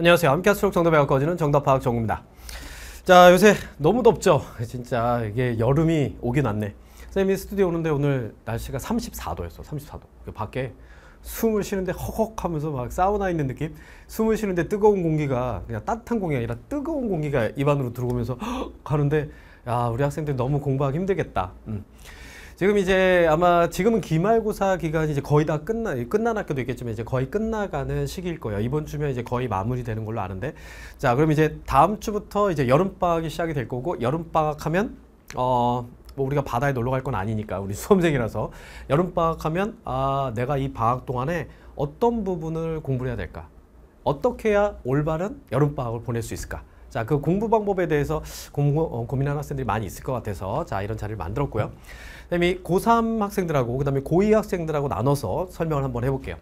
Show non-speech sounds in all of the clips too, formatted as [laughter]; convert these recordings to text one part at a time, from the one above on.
안녕하세요. 함께 수록 정답에 가까워지는 정답 파학 정구입니다. 자, 요새 너무 덥죠? [laughs] 진짜 이게 여름이 오긴 왔네. 선생님이 스튜디오 오는데 오늘 날씨가 34도였어. 34도. 그 밖에 숨을 쉬는데 헉헉 하면서 막 사우나 있는 느낌? 숨을 쉬는데 뜨거운 공기가 그냥 따뜻한 공기 아니라 뜨거운 공기가 입안으로 들어오면서 가는데 야, 우리 학생들 너무 공부하기 힘들겠다. 음. 지금 이제 아마 지금은 기말고사 기간이 이제 거의 다 끝나 끝난 학교도 있겠지만 이제 거의 끝나가는 시기일 거예요. 이번 주면 이제 거의 마무리되는 걸로 아는데 자 그럼 이제 다음 주부터 이제 여름 방학이 시작이 될 거고 여름 방학하면 어. 뭐 우리가 바다에 놀러 갈 건 아니니까 우리 [laughs] 수험생이라서 여름 방학하면 아 내가 이 방학 동안에 어떤 부분을 공부해야 될까 어떻게 해야 올바른 여름 방학을 보낼 수 있을까 자, 그 공부 방법에 대해서 공, 어, 고민하는 학생들이 많이 있을 것 같아서 자, 이런 자리를 만들었고요. 그다음에 고3 학생들하고 그다음에 고2 학생들하고 나눠서 설명을 한번 해 볼게요.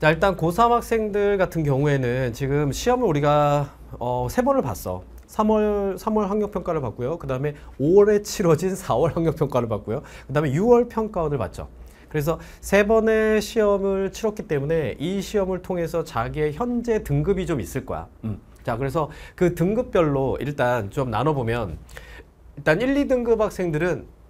자, 일단 고3 학생들 같은 경우에는 지금 시험을 우리가 어, 세 번을 봤어. 3월 3월 학력 평가를 봤고요 그다음에 5월에 치러진 4월 학력 평가를 봤고요 그다음에 6월 평가원을 받죠. 그래서 세 번의 시험을 치렀기 때문에 이 시험을 통해서 자기의 현재 등급이 좀 있을 거야. 음. 자 그래서 그 등급별로 일단 좀 나눠보면 일단 1, 2등급 학생들은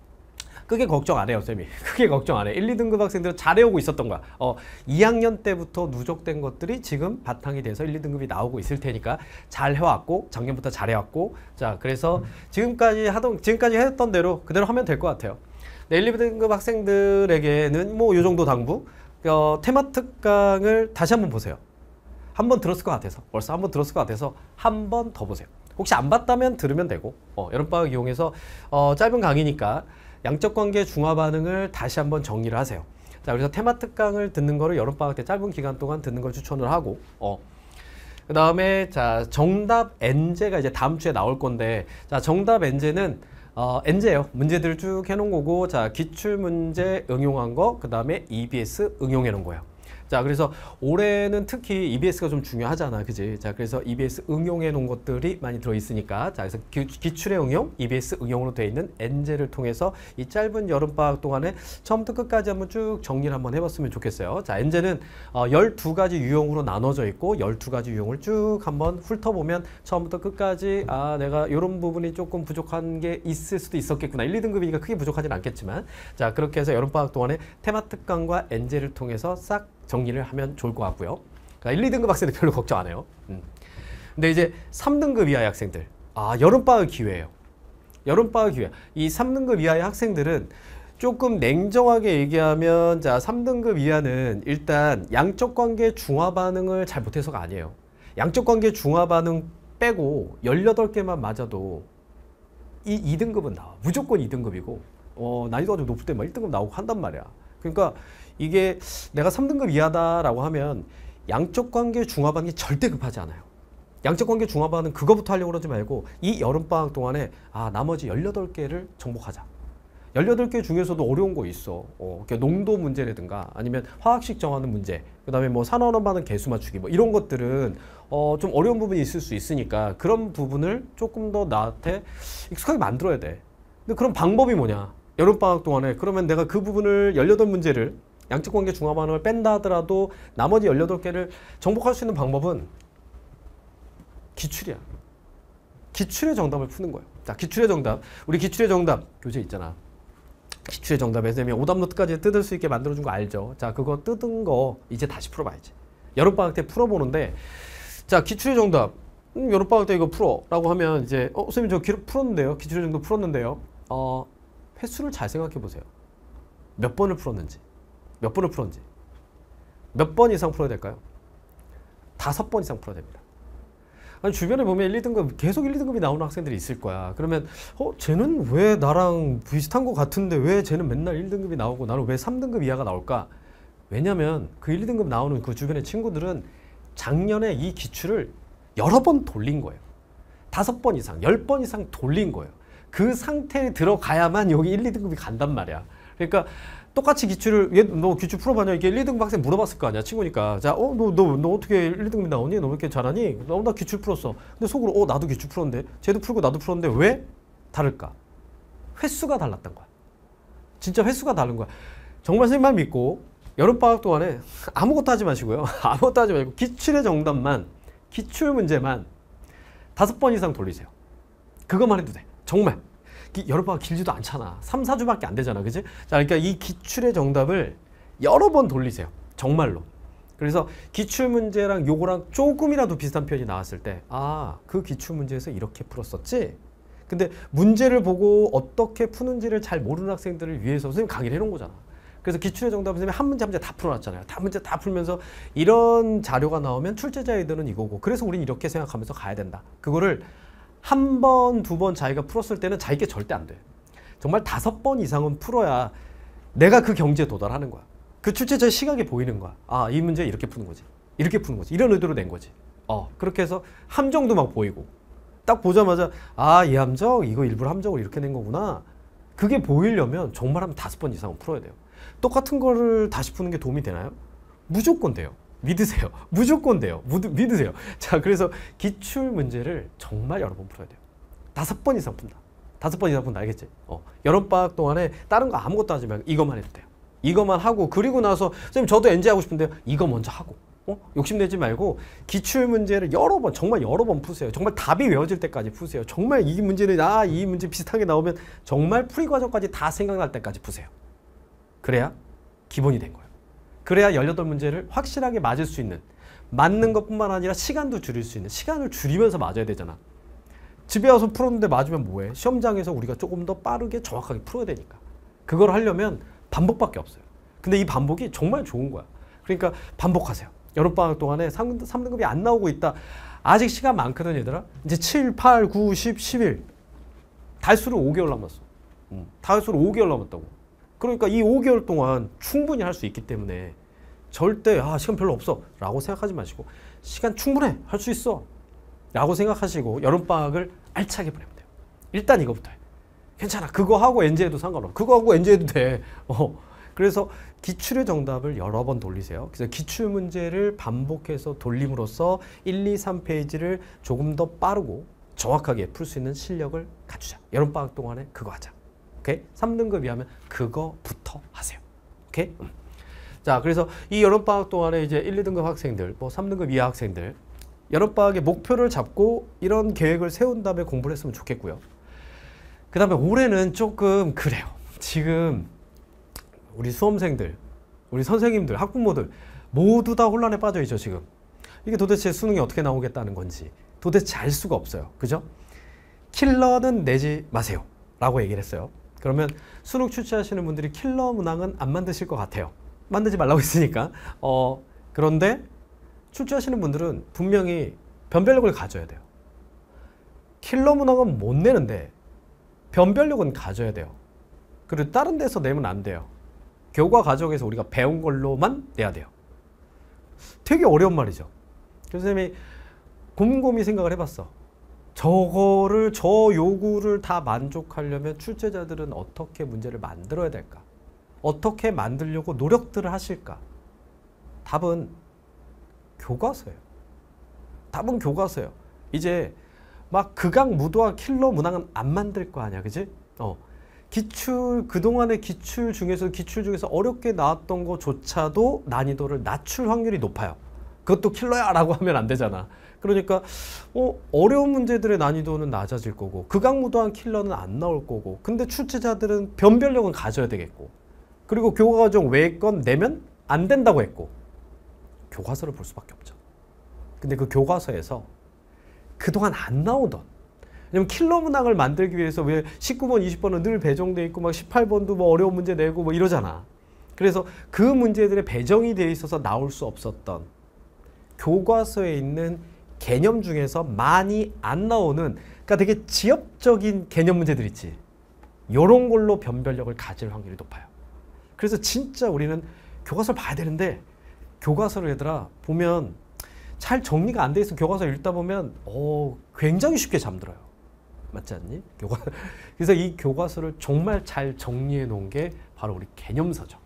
크게 걱정 안 해요 쌤이 [laughs] 크게 걱정 안해 1, 2등급 학생들은 잘해오고 있었던 거야 어, 2학년 때부터 누적된 것들이 지금 바탕이 돼서 1, 2등급이 나오고 있을 테니까 잘 해왔고 작년부터 잘 해왔고 자 그래서 지금까지 하던 지금까지 했던 대로 그대로 하면 될 것 같아요 네, 1, 2등급 학생들에게는 뭐 요 정도 당부 어, 테마 특강을 다시 한번 보세요 한번 들었을 것 같아서 벌써 한 번 들었을 것 같아서 한 번 더 보세요. 혹시 안 봤다면 들으면 되고 어, 여름방학 이용해서 어, 짧은 강의니까 양적 관계 중화 반응을 다시 한번 정리를 하세요. 자 그래서 테마 특강을 듣는 거를 여름방학 때 짧은 기간 동안 듣는 걸 추천을 하고 어, 그 다음에 자 정답 엔제가 이제 다음 주에 나올 건데 자 정답 엔제는 어, 엔제예요. 문제들 쭉 해놓은 거고 자 기출 문제 응용한 거그 다음에 EBS 응용해 놓은 거예요. 자, 그래서 올해는 특히 EBS가 좀 중요하잖아. 그지? 자, 그래서 EBS 응용해 놓은 것들이 많이 들어있으니까. 자, 그래서 기, 출의 응용, EBS 응용으로 되어 있는 엔젤을 통해서 이 짧은 여름방학 동안에 처음부터 끝까지 한번 쭉 정리를 한번 해봤으면 좋겠어요. 자, 엔젤은 어, 12가지 유형으로 나눠져 있고, 12가지 유형을 쭉 한번 훑어보면 처음부터 끝까지 아, 내가 이런 부분이 조금 부족한 게 있을 수도 있었겠구나. 1, 2등급이니까 그러니까 크게 부족하진 않겠지만. 자, 그렇게 해서 여름방학 동안에 테마 특강과 엔젤을 통해서 싹 정리를 하면 좋을 것 같고요. 1, 그러니까 2등급 학생들 별로 걱정 안 해요. 음. 근데 이제 3등급 이하의 학생들. 아, 여름방학 기회예요. 여름방학 기회. 이 3등급 이하의 학생들은 조금 냉정하게 얘기하면 자 3등급 이하는 일단 양적 관계 중화 반응을 잘 못해서가 아니에요. 양적 관계 중화 반응 빼고 18개만 맞아도 이 2등급은 나와. 무조건 2등급이고 어, 난이도가 좀 높을 때만 1등급 나오고 한단 말이야. 그러니까 이게 내가 3등급 이하다라고 하면 양적 관계 중화반이 절대 급하지 않아요. 양적 관계 중화반은 그거부터 하려고 그러지 말고 이 여름방학 동안에 아 나머지 18개를 정복하자. 18개 중에서도 어려운 거 있어. 어, 그러니까 농도 문제라든가 아니면 화학식 정하는 문제, 그 다음에 뭐산원업반은 개수 맞추기 뭐 이런 것들은 어, 좀 어려운 부분이 있을 수 있으니까 그런 부분을 조금 더 나한테 익숙하게 만들어야 돼. 근데 그런 방법이 뭐냐? 여름방학 동안에 그러면 내가 그 부분을 18문제를 양측 관계 중화 반응을 뺀다 하더라도 나머지 18개를 정복할 수 있는 방법은 기출이야. 기출의 정답을 푸는 거예요. 자, 기출의 정답. 우리 기출의 정답 교재 있잖아. 기출의 정답에서 이 오답노트까지 뜯을 수 있게 만들어준 거 알죠? 자, 그거 뜯은 거 이제 다시 풀어봐야지. 여름방학 때 풀어보는데 자, 기출의 정답. 음, 여름방학 때 이거 풀어라고 하면 이제 어, 선생님 저 기록 풀었는데요. 기출의 정답 풀었는데요. 어, 횟수를 잘 생각해 보세요. 몇 번을 풀었는지. 몇 번을 풀었는지 몇 번 이상 풀어야 될까요? 다섯 번 이상 풀어야 됩니다. 아니 주변에 보면 1, 2등급 계속 1, 2등급이 나오는 학생들이 있을 거야. 그러면 어 쟤는 왜 나랑 비슷한 것 같은데 왜 쟤는 맨날 1등급이 나오고 나는 왜 3등급 이하가 나올까? 왜냐면 그 1, 2등급 나오는 그 주변의 친구들은 작년에 이 기출을 여러 번 돌린 거예요. 다섯 번 이상, 열 번 이상 돌린 거예요. 그 상태에 들어가야만 여기 1, 2등급이 간단 말이야. 그러니까 똑같이 기출을 얘너 기출 풀어봤냐 이게 1, 2등 학생 물어봤을 거 아니야 친구니까 자어 너 너너 너, 너 어떻게 1, 등급 나오니 너 왜 이렇게 잘하니 너나 어, 기출 풀었어 근데 속으로 어 나도 기출 풀었는데 쟤도 풀고 나도 풀었는데 왜 다를까 횟수가 달랐던 거야 진짜 횟수가 다른 거야 정말 선생님만 믿고 여름방학 동안에 [laughs] 아무것도 하지 마시고요 [laughs] 아무것도 하지 말고 기출의 정답만 기출 문제만 다섯 번 이상 돌리세요 그것만 해도 돼 정말 여러번 길지도 않잖아. 3, 4주밖에 안 되잖아. 그지? 자, 그러니까 이 기출의 정답을 여러 번 돌리세요. 정말로. 그래서 기출 문제랑 요거랑 조금이라도 비슷한 표현이 나왔을 때 아, 그 기출 문제에서 이렇게 풀었었지? 근데 문제를 보고 어떻게 푸는지를 잘 모르는 학생들을 위해서 선생님 강의를 해놓은 거잖아. 그래서 기출의 정답 은 선생님이 한 문제 한 문제 다 풀어놨잖아요. 다 문제 다 풀면서 이런 자료가 나오면 출제자들은 애 이거고 그래서 우리는 이렇게 생각하면서 가야 된다. 그거를 한 번, 두 번 자기가 풀었을 때는 자기게 절대 안 돼. 정말 다섯 번 이상은 풀어야 내가 그 경지에 도달하는 거야. 그 출제자의 시각이 보이는 거야. 아, 이 문제 이렇게 푸는 거지. 이렇게 푸는 거지. 이런 의도로 낸 거지. 어, 그렇게 해서 함정도 막 보이고. 딱 보자마자 아, 이 함정 이거 일부러 함정을 이렇게 낸 거구나. 그게 보이려면 정말 한 다섯 번 이상은 풀어야 돼요. 똑같은 거를 다시 푸는 게 도움이 되나요? 무조건 돼요. 믿으세요. [laughs] 무조건 돼요. 믿으세요. 자, 그래서 기출 문제를 정말 여러 번 풀어야 돼요. 다섯 번 이상 푼다. 다섯 번 이상 푼다. 알겠지? 어. 여름 방학 동안에 다른 거 아무것도 하지 말고 이것만 해도 돼요. 이것만 하고 그리고 나서 선생님 저도 엔지 하고 싶은데 요 이거 먼저 하고 어? 욕심내지 말고 기출 문제를 여러 번 정말 여러 번 푸세요. 정말 답이 외워질 때까지 푸세요. 정말 이 문제는 아이 문제 비슷하게 나오면 정말 풀이 과정까지 다 생각날 때까지 푸세요. 그래야 기본이 된 거예요. 그래야 18문제를 확실하게 맞을 수 있는 맞는 것뿐만 아니라 시간도 줄일 수 있는 시간을 줄이면서 맞아야 되잖아. 집에 와서 풀었는데 맞으면 뭐해? 시험장에서 우리가 조금 더 빠르게 정확하게 풀어야 되니까. 그걸 하려면 반복밖에 없어요. 근데 이 반복이 정말 좋은 거야. 그러니까 반복하세요. 여름방학 동안에 3, 3등급이 안 나오고 있다. 아직 시간 많거든 얘들아. 이제 7, 8, 9, 10, 11. 달수로 5개월 남았어. 음. 달수로 5개월 남았다고. 그러니까 이 5개월 동안 충분히 할 수 있기 때문에 절대 아 시간 별로 없어 라고 생각하지 마시고 시간 충분해 할 수 있어 라고 생각하시고 여름방학을 알차게 보내면 돼요 일단 이거부터 해 괜찮아 그거 하고 엔지 해도 상관없어 그거 하고 엔지 해도 돼 [laughs] 어. 그래서 기출의 정답을 여러 번 돌리세요 그래서 기출 문제를 반복해서 돌림으로써 1, 2, 3페이지를 조금 더 빠르고 정확하게 풀 수 있는 실력을 갖추자 여름방학 동안에 그거 하자 오케이? 3등급 이하면 그거부터 하세요. 오케이? 음. 자, 그래서 이 여름방학 동안에 이제 1, 2등급 학생들, 뭐 3등급 이하 학생들 여름방학에 목표를 잡고 이런 계획을 세운 다음에 공부를 했으면 좋겠고요. 그 다음에 올해는 조금 그래요. 지금 우리 수험생들, 우리 선생님들, 학부모들 모두 다 혼란에 빠져 있죠, 지금. 이게 도대체 수능이 어떻게 나오겠다는 건지 도대체 알 수가 없어요. 그죠? 킬러는 내지 마세요. 라고 얘기를 했어요. 그러면 수능 출제하시는 분들이 킬러 문항은 안 만드실 것 같아요. 만들지 말라고 했으니까. 어, 그런데 출제하시는 분들은 분명히 변별력을 가져야 돼요. 킬러 문항은 못 내는데 변별력은 가져야 돼요. 그리고 다른 데서 내면 안 돼요. 교과 과정에서 우리가 배운 걸로만 내야 돼요. 되게 어려운 말이죠. 교수님이 곰곰이 생각을 해봤어. 저거를 저 요구를 다 만족하려면 출제자들은 어떻게 문제를 만들어야 될까? 어떻게 만들려고 노력들을 하실까? 답은 교과서예요. 답은 교과서예요. 이제 막 극악 무도와 킬러 문항은 안 만들 거 아니야, 그지? 어. 기출 그동안의 기출 중에서 기출 중에서 어렵게 나왔던 거조차도 난이도를 낮출 확률이 높아요. 그것도 킬러야라고 하면 안 되잖아. 그러니까 어, 어려운 문제들의 난이도는 낮아질 거고 극악무도한 그 킬러는 안 나올 거고 근데 출제자들은 변별력은 가져야 되겠고 그리고 교과과정 외건 내면 안 된다고 했고 교과서를 볼 수밖에 없죠. 근데 그 교과서에서 그동안 안 나오던 왜냐면 킬러 문항을 만들기 위해서 왜 19번, 20번은 늘 배정돼 있고 막 18번도 뭐 어려운 문제 내고 뭐 이러잖아. 그래서 그 문제들의 배정이 돼 있어서 나올 수 없었던 교과서에 있는 개념 중에서 많이 안 나오는 그러니까 되게 지엽적인 개념 문제들 있지. 요런 걸로 변별력을 가질 확률이 높아요. 그래서 진짜 우리는 교과서를 봐야 되는데 교과서를 얘들아 보면 잘 정리가 안 돼있어 교과서 읽다 보면 어 굉장히 쉽게 잠들어요. 맞지 않니? 교과 [laughs] 그래서 이 교과서를 정말 잘 정리해 놓은 게 바로 우리 개념서죠.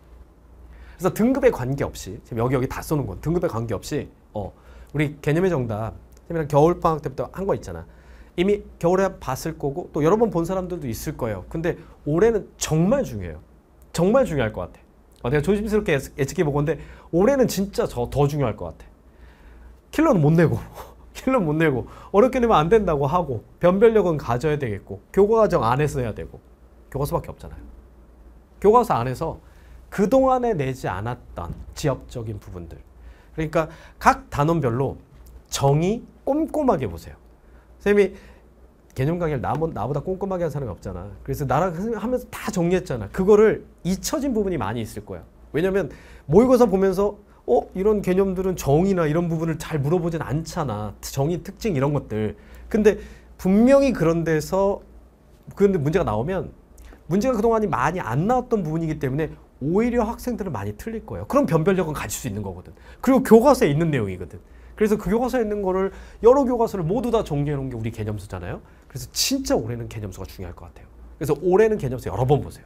그래서 등급에 관계없이 지금 여기 여기 다 쏘는 건 등급에 관계없이 어 우리 개념의 정답 팀미랑 겨울 방학 때부터 한 거 있잖아. 이미 겨울에 봤을 거고 또 여러 번 본 사람들도 있을 거예요. 근데 올해는 정말 중요해요. 정말 중요할 것 같아. 어, 내가 조심스럽게 예측해 보건데 올해는 진짜 저더 중요할 것 같아. 킬러는 못 내고 [laughs] 킬러는 못 내고 어렵게 내면 안 된다고 하고 변별력은 가져야 되겠고 교과과정 안에서 해야 되고 교과서밖에 없잖아요. 교과서 안에서 그동안에 내지 않았던 지역적인 부분들 그러니까 각 단원별로 정의, 꼼꼼하게 보세요. 선생님이 개념 강의를 나보, 나보다 꼼꼼하게 한 사람이 없잖아. 그래서 나랑 하면서 다 정리했잖아. 그거를 잊혀진 부분이 많이 있을 거야. 왜냐면 모의고사 보면서 어 이런 개념들은 정의나 이런 부분을 잘 물어보진 않잖아. 정의 특징 이런 것들. 근데 분명히 그런 데서 그런데 문제가 나오면 문제가 그동안이 많이 안 나왔던 부분이기 때문에 오히려 학생들은 많이 틀릴 거예요. 그럼 변별력은 가질 수 있는 거거든. 그리고 교과서에 있는 내용이거든. 그래서 그 교과서에 있는 거를 여러 교과서를 모두 다 정리해 놓은 게 우리 개념서잖아요 그래서 진짜 올해는 개념서가 중요할 것 같아요. 그래서 올해는 개념서 여러 번 보세요.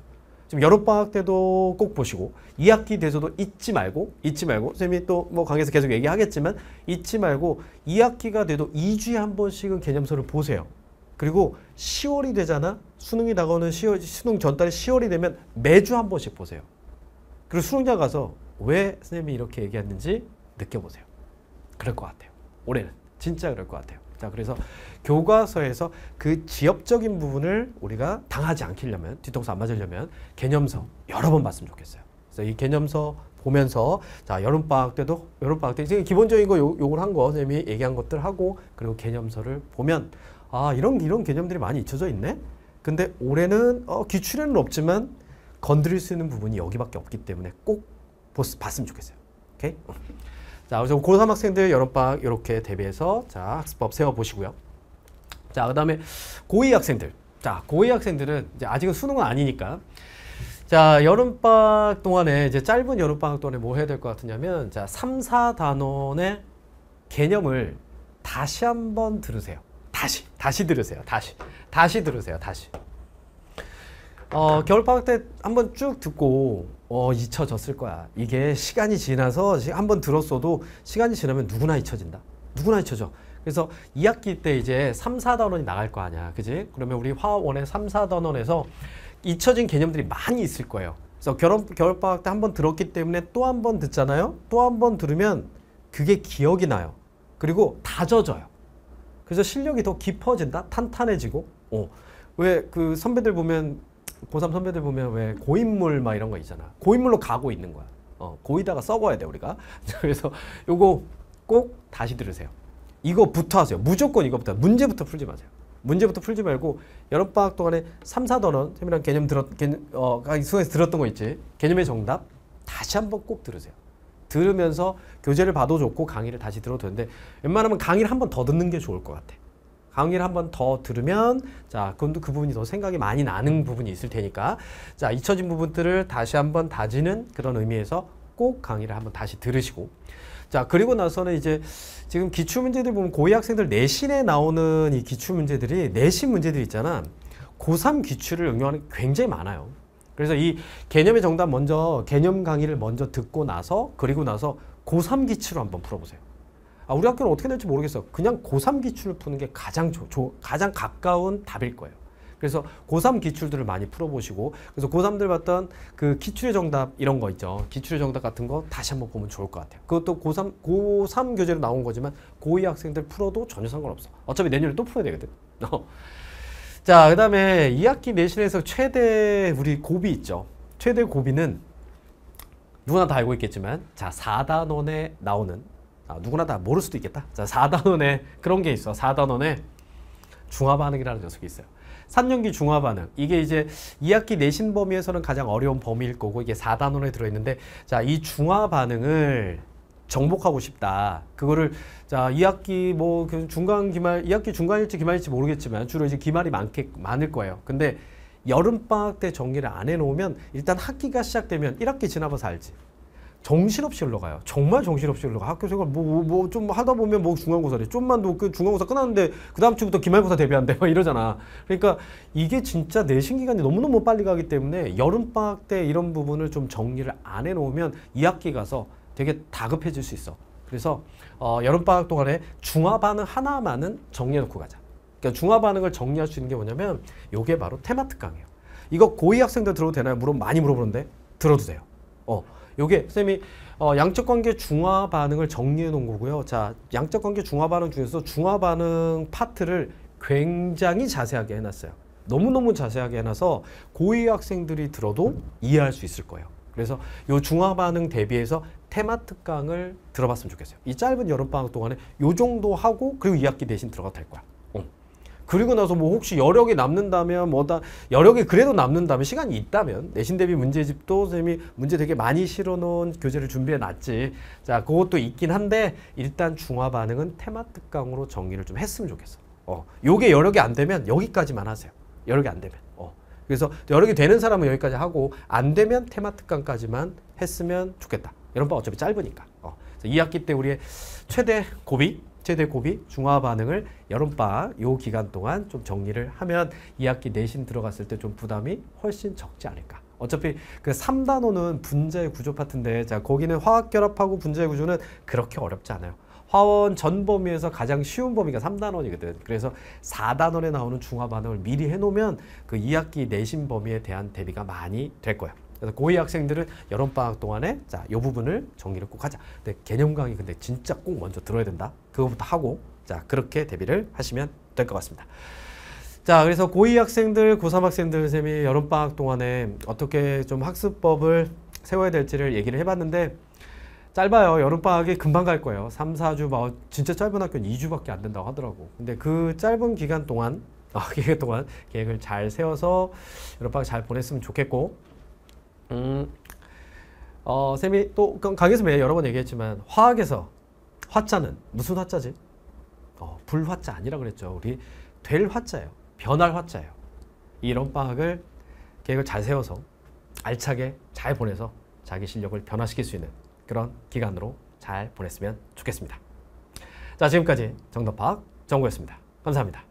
지금 여름방학 때도 꼭 보시고 2학기 돼서도 잊지 말고 잊지 말고 선생님이 또 뭐 강의에서 계속 얘기하겠지만 잊지 말고 2학기가 돼도 2주에 한 번씩은 개념서를 보세요. 그리고 10월이 되잖아. 수능이 다가오는 10월, 수능 전달이 10월이 되면 매주 한 번씩 보세요. 그리고 수능장 가서 왜 선생님이 이렇게 얘기했는지 느껴보세요. 그럴 것 같아요. 올해는 진짜 그럴 것 같아요. 자, 그래서 교과서에서 그지역적인 부분을 우리가 당하지 않기려면 뒤통수 안 맞으려면 개념서 여러 번 봤으면 좋겠어요. 그래서 이 개념서 보면서 자 여름 방학 때도 여름 방학 때 지금 기본적인 거 요, 요걸 한 거 선생님이 얘기한 것들 하고 그리고 개념서를 보면 아 이런 이런 개념들이 많이 잊혀져 있네. 근데 올해는 어, 기출에는 없지만 건드릴 수 있는 부분이 여기밖에 없기 때문에 꼭 봤으면 좋겠어요. 오케이. 자, 그래서 고3 학생들 여름방학 이렇게 대비해서 자, 학습법 세워보시고요. 자, 그 다음에 고2 학생들. 자, 고2 학생들은 이제 아직은 수능은 아니니까. 자, 여름방학 동안에, 이제 짧은 여름방학 동안에 뭐 해야 될 것 같으냐면, 자, 3, 4단원의 개념을 다시 한번 들으세요. 다시, 다시 들으세요. 다시, 다시 들으세요. 다시. 어, 겨울 방학 때 한 번 쭉 듣고 어, 잊혀졌을 거야. 이게 시간이 지나서 한 번 들었어도 시간이 지나면 누구나 잊혀진다. 누구나 잊혀져. 그래서 2학기 때 이제 3, 4단원이 나갈 거 아니야. 그지? 그러면 우리 화원의 3, 4단원에서 잊혀진 개념들이 많이 있을 거예요. 그래서 결혼, 겨울방학 때 한 번 들었기 때문에 또 한 번 듣잖아요. 또 한 번 들으면 그게 기억이 나요. 그리고 다 젖어요. 그래서 실력이 더 깊어진다? 탄탄해지고. 어. 왜 그 선배들 보면 고3 선배들 보면 왜 고인물 막 이런 거 있잖아. 고인물로 가고 있는 거야. 어, 고이다가 썩어야 돼, 우리가. [laughs] 그래서 요거 꼭 다시 들으세요. 이거부터 하세요. 무조건 이거부터. 문제부터 풀지 마세요. 문제부터 풀지 말고 여름방학 동안에 3, 4단원 세미랑 개념 들었, 개념, 어, 아, 수강에서 들었던 거 있지. 개념의 정답 다시 한번 꼭 들으세요. 들으면서 교재를 봐도 좋고 강의를 다시 들어도 되는데 웬만하면 강의를 한 번 더 듣는 게 좋을 것 같아. 강의를 한 번 더 들으면 자그건또 그 부분이 더 생각이 많이 나는 부분이 있을 테니까 자 잊혀진 부분들을 다시 한 번 다지는 그런 의미에서 꼭 강의를 한 번 다시 들으시고 자 그리고 나서는 이제 지금 기출문제들 보면 고위 학생들 내신에 나오는 이 기출문제들이 내신 문제들 있잖아 고3 기출을 응용하는 굉장히 많아요 그래서 이 개념의 정답 먼저 개념 강의를 먼저 듣고 나서 그리고 나서 고3 기출을 한 번 풀어보세요 아, 우리 학교는 어떻게 될지 모르겠어. 그냥 고3 기출을 푸는 게 가장 조, 조, 가장 가까운 답일 거예요. 그래서 고3 기출들을 많이 풀어보시고 그래서 고3들 봤던 그 기출의 정답 이런 거 있죠. 기출의 정답 같은 거 다시 한번 보면 좋을 것 같아요. 그것도 고3, 고3 교재로 나온 거지만 고2 학생들 풀어도 전혀 상관없어. 어차피 내년에 또 풀어야 되거든. [laughs] 어. 자, 그 다음에 2학기 내신에서 최대 우리 고비 있죠. 최대 고비는 누구나 다 알고 있겠지만 자 4단원에 나오는 아, 누구나 다 모를 수도 있겠다. 자, 4단원에 그런 게 있어. 4단원에 중화 반응이라는 녀석이 있어요. 3년기 중화 반응. 이게 이제 2학기 내신 범위에서는 가장 어려운 범위일 거고 이게 4단원에 들어 있는데 자, 이 중화 반응을 정복하고 싶다. 그거를 자 2학기 뭐 그 중간 기말, 2학기 중간일지 기말일지 모르겠지만 주로 이제 기말이 많게 많을 거예요. 근데 여름 방학 때 정리를 안 해놓으면 일단 학기가 시작되면 1학기 지나봐서 알지. 정신없이 흘러가요. 정말 정신없이 흘러가. 학교 생활 뭐 뭐좀 뭐 하다 보면 뭐 중간고사래. 좀만 더그 중간고사 끝났는데 그 다음 주부터 기말고사 대비한대 [laughs] 막 이러잖아. 그러니까 이게 진짜 내신 기간이 너무너무 빨리 가기 때문에 여름 방학 때 이런 부분을 좀 정리를 안 해놓으면 2학기 가서 되게 다급해질 수 있어. 그래서 어, 여름 방학 동안에 중화 반응 하나만은 정리해놓고 가자. 그러니까 중화 반응을 정리할 수 있는 게 뭐냐면 이게 바로 테마특강이에요. 이거 고위 학생들 들어도 되나요? 물어 많이 물어보는데 들어도 돼요. 어. 요게 선생님이 어, 양적 관계 중화 반응을 정리해 놓은 거고요. 자, 양적 관계 중화 반응 중에서 중화 반응 파트를 굉장히 자세하게 해놨어요. 너무너무 자세하게 해놔서 고위 학생들이 들어도 이해할 수 있을 거예요. 그래서 요 중화 반응 대비해서 테마 특강을 들어봤으면 좋겠어요. 이 짧은 여름방학 동안에 요 정도 하고 그리고 2학기 대신 들어가도 될 거야. 그리고 나서 뭐 혹시 여력이 남는다면 뭐다 여력이 그래도 남는다면 시간이 있다면 내신 대비 문제집도 선생님이 문제 되게 많이 실어놓은 교재를 준비해 놨지. 자 그것도 있긴 한데 일단 중화 반응은 테마 특강으로 정리를 좀 했으면 좋겠어. 어 요게 여력이 안 되면 여기까지만 하세요. 여력이 안 되면. 어 그래서 여력이 되는 사람은 여기까지 하고 안 되면 테마 특강까지만 했으면 좋겠다. 이런 바 어차피 짧으니까. 어. 2학기 때 우리의 최대 고비 박제대 고비 중화 반응을 여름방 요 기간 동안 좀 정리를 하면 2학기 내신 들어갔을 때 좀 부담이 훨씬 적지 않을까. 어차피 그 3단원은 분자의 구조 파트인데 자 거기는 화학 결합하고 분자의 구조는 그렇게 어렵지 않아요. 화원 전 범위에서 가장 쉬운 범위가 3단원이거든. 그래서 4단원에 나오는 중화 반응을 미리 해놓으면 그 2학기 내신 범위에 대한 대비가 많이 될거야 그래서 고위 학생들은 여름 방학 동안에 자, 요 부분을 정리를 꼭 하자. 근데 개념 강의 근데 진짜 꼭 먼저 들어야 된다. 그거부터 하고 자, 그렇게 대비를 하시면 될 것 같습니다. 자, 그래서 고2 학생들, 고3 학생들 쌤이 여름 방학 동안에 어떻게 좀 학습법을 세워야 될지를 얘기를 해 봤는데 짧아요. 여름 방학이 금방 갈 거예요. 3, 4주 막 진짜 짧은 학교는 2주밖에 안 된다고 하더라고. 근데 그 짧은 기간 동안 어, [laughs] 기간 동안 계획을 잘 세워서 여름 방학 잘 보냈으면 좋겠고 음, 어, 쌤이 또 강의에서 그 매 여러 번 얘기했지만 화학에서 화자는 무슨 화자지? 어, 불화자 아니라 그랬죠. 우리 될 화자예요. 변할 화자예요. 이런 방학을 계획을 잘 세워서 알차게 잘 보내서 자기 실력을 변화시킬 수 있는 그런 기간으로 잘 보냈으면 좋겠습니다. 자 지금까지 정답학 정구였습니다. 감사합니다.